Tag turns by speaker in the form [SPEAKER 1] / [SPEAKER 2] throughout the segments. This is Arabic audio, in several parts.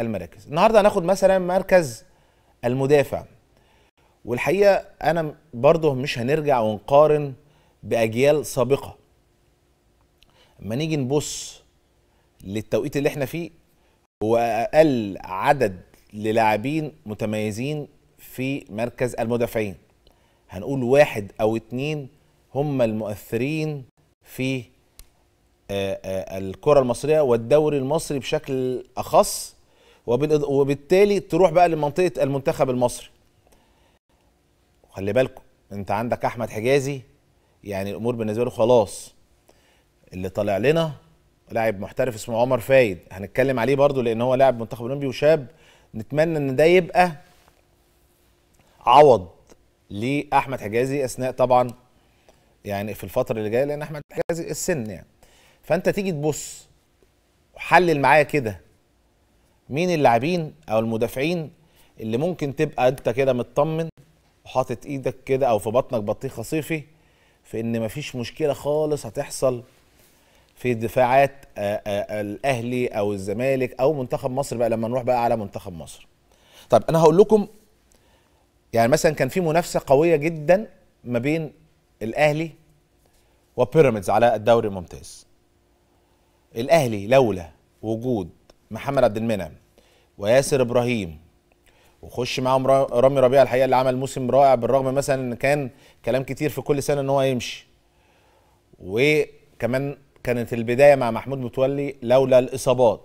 [SPEAKER 1] المراكز النهارده هناخد مثلا مركز المدافع والحقيقه انا برضه مش هنرجع ونقارن باجيال سابقه اما نيجي نبص للتوقيت اللي احنا فيه هو اقل عدد للاعبين متميزين في مركز المدافعين هنقول واحد او اتنين هم المؤثرين في آه، آه، الكره المصريه والدوري المصري بشكل اخص وبالتالي تروح بقى لمنطقه المنتخب المصري خلي بالكم انت عندك احمد حجازي يعني الامور بالنسبه له خلاص اللي طالع لنا لاعب محترف اسمه عمر فايد هنتكلم عليه برضو لان هو لاعب منتخب اولمبي وشاب نتمنى ان ده يبقى عوض لاحمد حجازي اثناء طبعا يعني في الفتره اللي جايه لان احمد حجازي السن يعني فانت تيجي تبص حلل معايا كده مين اللاعبين او المدافعين اللي ممكن تبقى انت كده مطمن وحاطط ايدك كده او في بطنك بطيخه صيفي في ان مفيش مشكله خالص هتحصل في دفاعات آه، آه، آه، الاهلي او الزمالك او منتخب مصر بقى لما نروح بقى على منتخب مصر. طب انا هقول لكم يعني مثلا كان في منافسه قويه جدا ما بين الاهلي وبيراميدز على الدوري الممتاز. الاهلي لولا وجود محمد عبد المنعم وياسر ابراهيم وخش معاهم رامي ربيعه الحقيقه اللي عمل موسم رائع بالرغم مثلا ان كان كلام كتير في كل سنه ان هو هيمشي وكمان كانت البدايه مع محمود متولي لولا الاصابات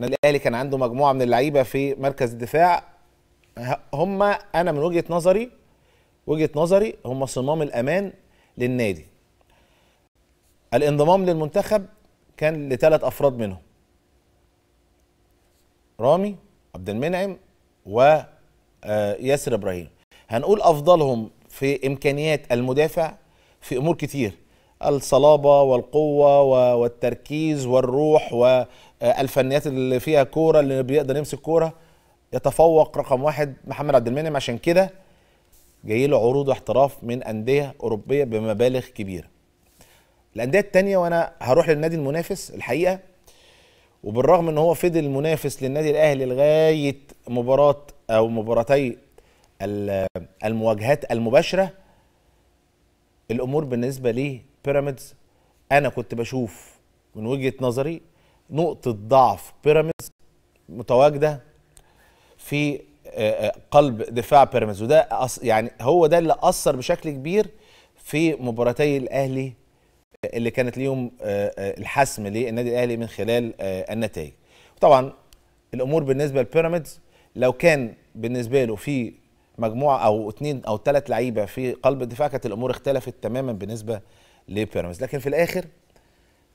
[SPEAKER 1] الاهلي كان عنده مجموعه من اللعيبه في مركز الدفاع هم انا من وجهه نظري وجهه نظري هم صمام الامان للنادي الانضمام للمنتخب كان لثلاث افراد منهم رامي عبد المنعم وياسر آه، ابراهيم هنقول افضلهم في امكانيات المدافع في امور كتير الصلابه والقوه والتركيز والروح والفنيات آه، اللي فيها كوره اللي بيقدر يمسك كوره يتفوق رقم واحد محمد عبد المنعم عشان كده جاي له عروض واحتراف من انديه اوروبيه بمبالغ كبيره الانديه التانية وانا هروح للنادي المنافس الحقيقه وبالرغم ان هو فضل منافس للنادي الاهلي لغايه مباراه او مباراتي المواجهات المباشره الامور بالنسبه ليه بيراميدز انا كنت بشوف من وجهه نظري نقطه ضعف بيراميدز متواجده في آه، آه، قلب دفاع بيراميدز وده يعني هو ده اللي اثر بشكل كبير في مباراتي الاهلي اللي كانت ليهم آه، آه، الحسم للنادي الاهلي من خلال آه، النتائج طبعا الامور بالنسبه لبيراميدز لو كان بالنسبه له في مجموعه او اثنين او ثلاث لعيبه في قلب الدفاع كانت الامور اختلفت تماما بالنسبه لبيراميدز لكن في الاخر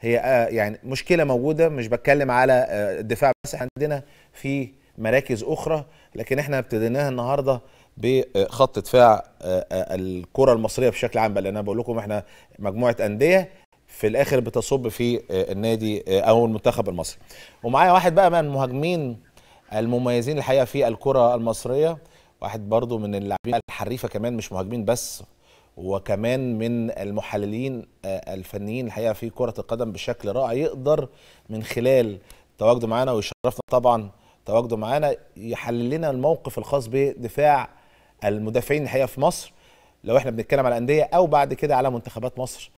[SPEAKER 1] هي يعني مشكله موجوده مش بتكلم على الدفاع بس عندنا في مراكز اخرى لكن احنا ابتديناها النهارده بخط دفاع الكره المصريه بشكل عام بل انا بقول لكم احنا مجموعه انديه في الاخر بتصب في آه، النادي آه، او المنتخب المصري ومعايا واحد بقى من المهاجمين المميزين الحقيقه في الكره المصريه واحد برضو من اللاعبين الحريفه كمان مش مهاجمين بس وكمان من المحللين آه، الفنيين الحقيقه في كره القدم بشكل رائع يقدر من خلال تواجده معانا ويشرفنا طبعا تواجده معانا يحلل لنا الموقف الخاص بدفاع المدافعين الحقيقه في مصر لو احنا بنتكلم على انديه او بعد كده على منتخبات مصر